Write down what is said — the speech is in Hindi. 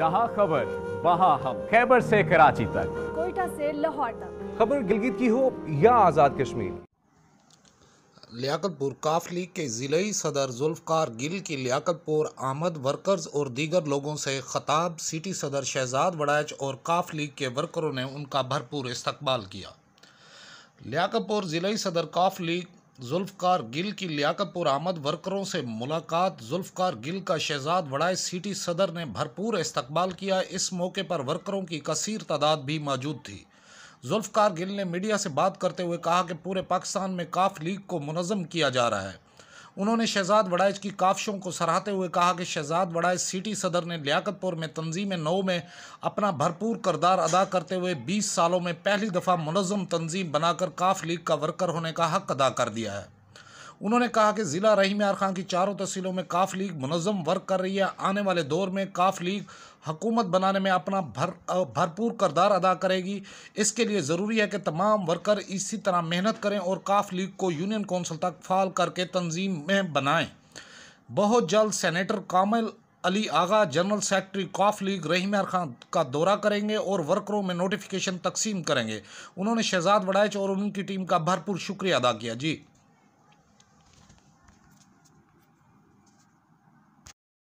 जहां खबर वहां हम खैबर से कराची तक कोयटा से लाहौर तक खबर गिलगित की हो या आज़ाद कश्मीर लियाकतपुर काफ लीग के ज़िले सदर जुल्फकार गिल की लियाकतपुर आमद वर्कर्स और दीगर लोगों से ख़ताब सिटी सदर शहजाद बड़ाच और काफ लीग के वर्करों ने उनका भरपूर इस्तकबाल किया लियाकतपुर ज़िले सदर काफ लीग जुल्फकार गिल की लियाकत आमद वर्करों से मुलाकात जुल्फ़कार गिल का शहजाद वड़ाए सिटी सदर ने भरपूर इस्तकबाल किया इस मौके पर वर्करों की कसर तादाद भी मौजूद थी जुल्फ़कार गिल ने मीडिया से बात करते हुए कहा कि पूरे पाकिस्तान में काफ लीग को मनज़म किया जा रहा है उन्होंने शहजाद वड़ाइज की काफिशों को सराहते हुए कहा कि शहजाद वड़ाइज सिटी सदर ने लियाकतपुर में तंजीम नौ में अपना भरपूर करदार अदा करते हुए बीस सालों में पहली दफ़ा मनज़म तंजीम बनाकर काफ लीग का वर्कर होने का हक अदा कर दिया है उन्होंने कहा कि ज़िला रहीम यार खां की चारों तहसीलों में काफ लीग मनज़म वर्क कर रही है आने वाले दौर में काफ लीग हुकूमत बनाने में अपना भर भरपूर करदार अदा करेगी इसके लिए ज़रूरी है कि तमाम वर्कर इसी तरह मेहनत करें और काफ लीग को यूनियन कौंसिल तक फाल करके तंजीम में बनाएं बहुत जल्द senator Kamil Ali Agha general secretary Qaf League Yar Khan का दौरा करेंगे और वर्करों में नोटिफिकेशन तकसीम करेंगे उन्होंने शहजाद वड़ाइच और उनकी टीम का भरपूर शुक्रिया अदा किया जी